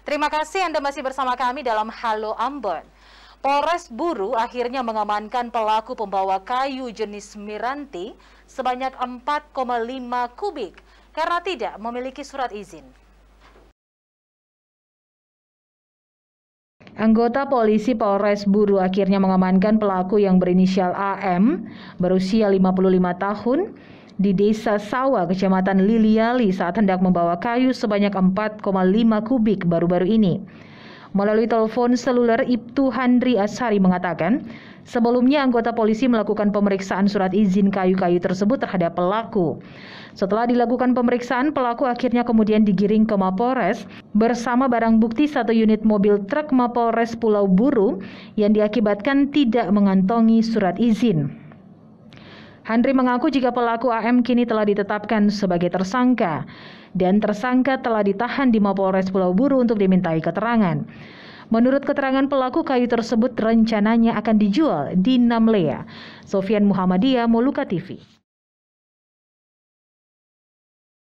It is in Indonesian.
Terima kasih Anda masih bersama kami dalam Halo Ambon. Polres Buru akhirnya mengamankan pelaku pembawa kayu jenis miranti sebanyak 4,5 kubik karena tidak memiliki surat izin. Anggota polisi Polres Buru akhirnya mengamankan pelaku yang berinisial AM berusia 55 tahun di Desa Sawa, Kecamatan Liliali saat hendak membawa kayu sebanyak 4,5 kubik baru-baru ini. Melalui telepon seluler Ibtu Handri Ashari mengatakan, sebelumnya anggota polisi melakukan pemeriksaan surat izin kayu-kayu tersebut terhadap pelaku. Setelah dilakukan pemeriksaan, pelaku akhirnya kemudian digiring ke Mapolres bersama barang bukti satu unit mobil truk Mapolres Pulau Buru yang diakibatkan tidak mengantongi surat izin. Henry mengaku jika pelaku AM kini telah ditetapkan sebagai tersangka dan tersangka telah ditahan di Mapolres Pulau Buru untuk dimintai keterangan. Menurut keterangan pelaku, kayu tersebut rencananya akan dijual di Namlea. Sofian Muhammadiyah, Moluka TV.